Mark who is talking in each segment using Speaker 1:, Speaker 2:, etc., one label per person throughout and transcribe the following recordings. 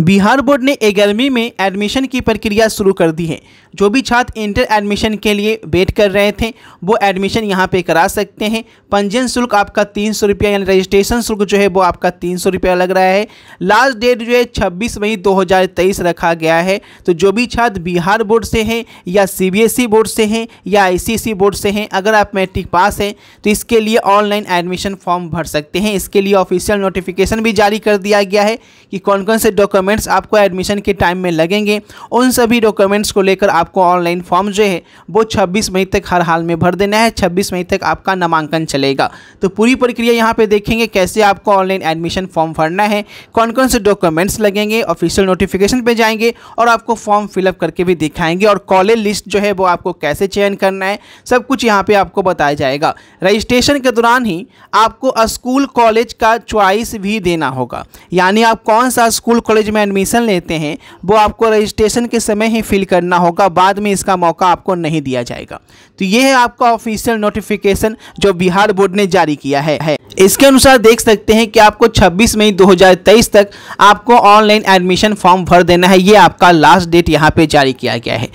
Speaker 1: Bihar board ने ग्यारहवीं में एडमिशन की प्रक्रिया शुरू कर दी है जो भी छात्र इंटर एडमिशन के लिए वेट कर रहे थे वो एडमिशन यहाँ पे करा सकते हैं पंजीयन शुल्क आपका तीन सौ रुपया यानी रजिस्ट्रेशन शुल्क जो है वो आपका तीन सौ रुपया लग रहा है लास्ट डेट जो है छब्बीस मई दो हज़ार तेईस रखा गया है तो जो भी छात्र बिहार बोर्ड से हैं या ई e बोर्ड से हैं या आईसीएसई बोर्ड से हैं अगर आप मैट्रिक पास हैं तो इसके लिए ऑनलाइन एडमिशन फॉर्म भर सकते हैं इसके लिए ऑफिशियल नोटिफिकेशन भी जारी कर दिया गया है कि कौन कौन से डॉक्यूमेंट्स आपको एडमिशन के टाइम में लगेंगे उन सभी डॉक्यूमेंट्स को लेकर आप आपको ऑनलाइन फॉर्म जो है वो छब्बीस मई तक हर हाल में भर देना है छब्बीस मई तक आपका नामांकन चलेगा तो पूरी प्रक्रिया यहाँ पर देखेंगे कैसे आपको ऑनलाइन एडमिशन फॉर्म भरना है कौन कौन से डॉक्यूमेंट्स लगेंगे ऑफिशियल नोटिफिकेशन पर जाएंगे और आपको फॉर्म फिलअप करके भी दिखाएंगे और कॉलेज लिस्ट जो है वो आपको कैसे चयन करना है सब कुछ यहाँ पे आपको बताया जाएगा रजिस्ट्रेशन के दौरान ही आपको स्कूल कॉलेज का चॉइस भी देना होगा यानी आप कौन सा स्कूल कॉलेज में एडमिशन लेते हैं वो आपको रजिस्ट्रेशन के समय ही फिल करना होगा बाद में इसका मौका आपको नहीं दिया जाएगा तो ये है आपका ऑफिशियल नोटिफिकेशन जो बिहार बोर्ड ने जारी किया है, इसके अनुसार देख सकते हैं कि आपको 26 मई 2023 तक आपको ऑनलाइन एडमिशन फॉर्म भर देना है ये आपका लास्ट डेट यहाँ पे जारी किया गया है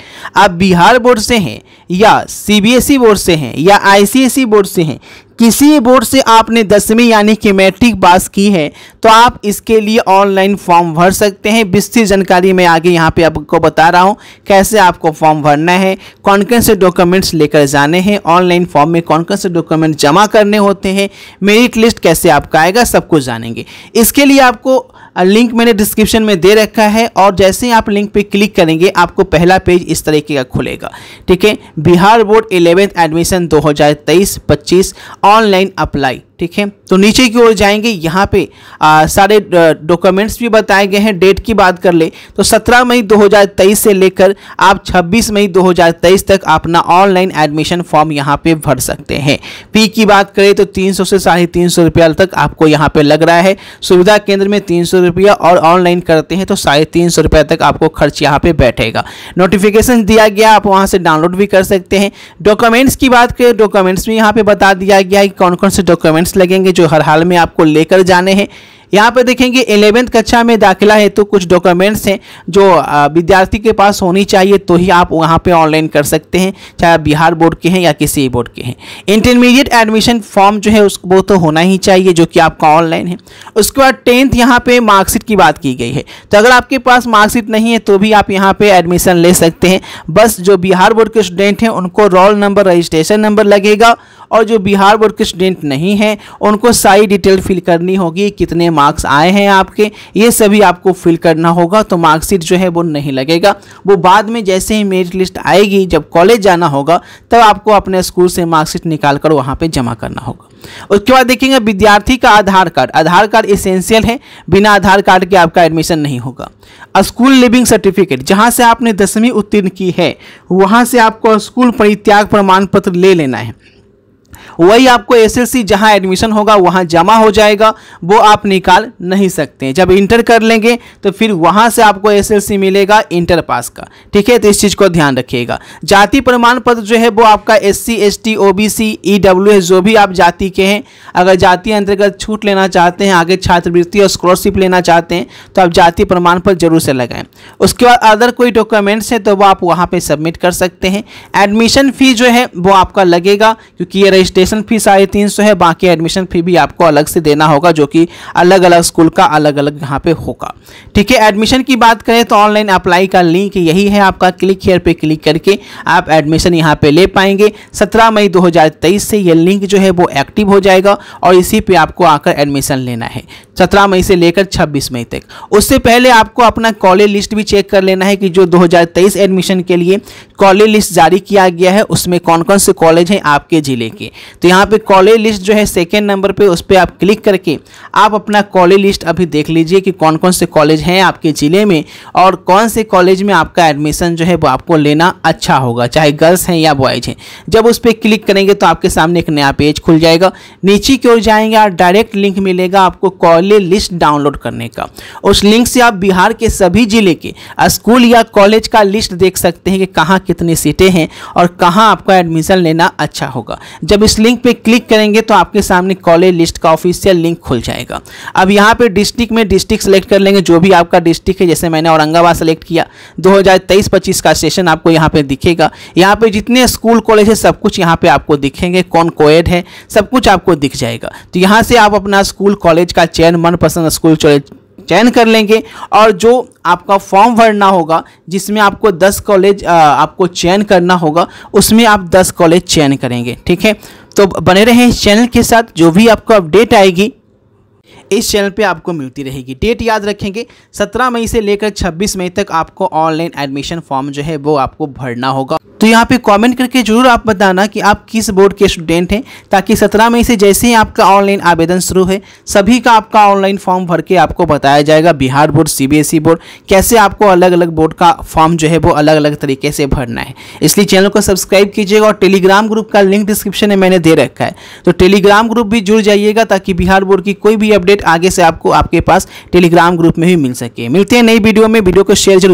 Speaker 1: आप बिहार बोर्ड से हैं या सी e बोर्ड से हैं या आई e बोर्ड से हैं किसी बोर्ड से आपने दसवीं यानी कि मैट्रिक पास की है तो आप इसके लिए ऑनलाइन फॉर्म भर सकते हैं विस्तृत जानकारी मैं आगे यहाँ पे आपको बता रहा हूँ कैसे आपको फॉर्म भरना है कौन कौन से डॉक्यूमेंट्स लेकर जाने हैं ऑनलाइन फॉर्म में कौन कौन से डॉक्यूमेंट जमा करने होते हैं मेरिट लिस्ट कैसे आपका आएगा सब कुछ जानेंगे इसके लिए आपको लिंक मैंने डिस्क्रिप्शन में दे रखा है और जैसे ही आप लिंक पे क्लिक करेंगे आपको पहला पेज इस तरीके का खुलेगा ठीक है Bihar board eleventh admission 2023-25 online apply ठीक है तो नीचे की ओर जाएंगे यहाँ पे आ, सारे डॉक्यूमेंट्स भी बताए गए हैं डेट की बात कर ले तो 17 मई 2023 से लेकर आप 26 मई 2023 तक अपना ऑनलाइन एडमिशन फॉर्म यहाँ पे भर सकते हैं फी की बात करें तो 300 से साढ़े तीन सौ रुपया तक आपको यहाँ पे लग रहा है सुविधा केंद्र में तीन सौ रुपया और ऑनलाइन करते हैं तो साढ़े तीन सौ रुपया तक आपको खर्च यहाँ पे बैठेगा नोटिफिकेशन दिया गया आप वहाँ से डाउनलोड भी कर सकते हैं डॉक्यूमेंट्स की बात करें डॉक्यूमेंट्स भी यहाँ पर बता दिया गया कि कौन कौन से डॉक्यूमेंट्स पॉइंट्स लगेंगे जो हर हाल में आपको लेकर जाने हैं यहाँ पर देखेंगे एलेवेंथ कक्षा में दाखिला है तो कुछ डॉक्यूमेंट्स हैं जो विद्यार्थी के पास होनी चाहिए तो ही आप वहाँ पे ऑनलाइन कर सकते हैं चाहे बिहार बोर्ड के हैं या किसी बोर्ड के हैं इंटरमीडिएट एडमिशन फॉर्म जो है उसको तो होना ही चाहिए जो कि आपका ऑनलाइन है उसके बाद टेंथ यहाँ पर मार्कशीट की बात की गई है तो अगर आपके पास मार्कशीट नहीं है तो भी आप यहाँ पर एडमिशन ले सकते हैं बस जो बिहार बोर्ड के स्टूडेंट हैं उनको रोल नंबर रजिस्ट्रेशन नंबर लगेगा और जो बिहार बोर्ड के स्टूडेंट नहीं हैं उनको सारी डिटेल फिल करनी होगी कितने मार्क्स आए हैं आपके ये सभी आपको फिल करना होगा तो मार्कशीट जो है वो नहीं लगेगा वो बाद में जैसे ही मेरिट लिस्ट आएगी जब कॉलेज जाना होगा तब तो आपको अपने स्कूल से मार्कशीट निकाल कर वहाँ पर जमा करना होगा उसके बाद देखेंगे विद्यार्थी का Aadhaar card Aadhaar card essential है बिना आधार कार्ड के आपका एडमिशन नहीं होगा स्कूल लिविंग सर्टिफिकेट जहाँ से आपने दसवीं उत्तीर्ण की है वहाँ से आपको स्कूल परित्याग प्रमाण पत्र ले लेना है वही आपको एसएससी जहां एडमिशन होगा वहां जमा हो जाएगा वो आप निकाल नहीं सकते जब इंटर कर लेंगे तो फिर वहां से आपको एसएससी मिलेगा इंटर पास का ठीक है तो इस चीज़ को ध्यान रखिएगा जाति प्रमाण पत्र जो है वो आपका S C S T O B C E W S जो भी आप जाति के हैं अगर जाति अंतर्गत छूट लेना चाहते हैं आगे छात्रवृत्ति और स्कॉलरशिप लेना चाहते हैं तो आप जाति प्रमाण पत्र जरूर से लगाएं उसके बाद अदर कोई डॉक्यूमेंट्स हैं तो वो आप वहाँ पर सबमिट कर सकते हैं एडमिशन फ़ी जो है वो आपका लगेगा क्योंकि ये रजिस्ट्रेशन रजिस्ट्रेशन फीस साढ़े तीन सौ है बाकी एडमिशन फ़ी भी आपको अलग से देना होगा जो कि अलग अलग स्कूल का अलग अलग यहाँ पे होगा ठीक है एडमिशन की बात करें तो ऑनलाइन अप्लाई का लिंक यही है आपका क्लिक हेयर पे क्लिक करके आप एडमिशन यहाँ पे ले पाएंगे सत्रह मई 2023 से ये लिंक जो है वो एक्टिव हो जाएगा और इसी पे आपको आकर एडमिशन लेना है सत्रह मई से लेकर छब्बीस मई तक उससे पहले आपको अपना कॉलेज लिस्ट भी चेक कर लेना है कि जो 2023 एडमिशन के लिए कॉलेज लिस्ट जारी किया गया है उसमें कौन कौन से कॉलेज हैं आपके ज़िले के तो यहाँ पे कॉलेज लिस्ट जो है सेकेंड नंबर पर उस पर आप क्लिक करके आप अपना कॉलेज लिस्ट अभी देख लीजिए कि कौन कौन से कॉलेज हैं आपके ज़िले में और कौन से कॉलेज में आपका एडमिशन जो है वो आपको लेना अच्छा होगा चाहे गर्ल्स हैं या बॉयज हैं जब उस पर क्लिक करेंगे तो आपके सामने एक नया पेज खुल जाएगा नीचे की ओर जाएंगे और डायरेक्ट लिंक मिलेगा आपको कॉलेज लिस्ट डाउनलोड करने का उस लिंक से आप बिहार के सभी ज़िले के स्कूल या कॉलेज का लिस्ट देख सकते हैं कि कहाँ कितनी सीटें हैं और कहाँ आपका एडमिशन लेना अच्छा होगा जब इस लिंक पे क्लिक करेंगे तो आपके सामने कॉलेज लिस्ट का ऑफिशियल लिंक खुल जाएगा अब यहाँ पे डिस्ट्रिक्ट में डिस्ट्रिक्ट सेलेक्ट कर लेंगे जो भी आपका डिस्ट्रिक्ट है जैसे मैंने औरंगाबाद सेलेक्ट किया 2023 हज़ार का सेशन आपको यहाँ पे दिखेगा यहाँ पे जितने स्कूल कॉलेज है सब कुछ यहाँ पे आपको दिखेंगे कौन कोएड है सब कुछ आपको दिख जाएगा तो यहाँ से आप अपना स्कूल कॉलेज का चयन मनपसंद स्कूल चयन कर लेंगे और जो आपका फॉर्म भरना होगा जिसमें आपको 10 कॉलेज आपको चयन करना होगा उसमें आप 10 कॉलेज चयन करेंगे ठीक है तो बने रहें इस चैनल के साथ जो भी आपको अपडेट आएगी इस चैनल पे आपको मिलती रहेगी डेट याद रखेंगे 17 मई से लेकर 26 मई तक आपको ऑनलाइन एडमिशन फॉर्म जो है वो आपको भरना होगा तो यहाँ पे कमेंट करके जरूर आप बताना कि आप किस बोर्ड के स्टूडेंट हैं ताकि 17 मई से जैसे ही आपका ऑनलाइन आवेदन शुरू है सभी का आपका ऑनलाइन फॉर्म भर के आपको बताया जाएगा बिहार बोर्ड सीबीएसई बोर्ड कैसे आपको अलग अलग बोर्ड का फॉर्म जो है वो अलग अलग तरीके से भरना है इसलिए चैनल को सब्सक्राइब कीजिएगा और टेलीग्राम ग्रुप का लिंक डिस्क्रिप्शन में मैंने दे रखा है तो टेलीग्राम ग्रुप भी जुड़ जाइएगा ताकि बिहार बोर्ड की कोई भी अपडेट अपडेट आगे से आपको आपके पास टेलीग्राम ग्रुप में ही मिल सके मिलते हैं नई वीडियो में वीडियो को शेयर जरूर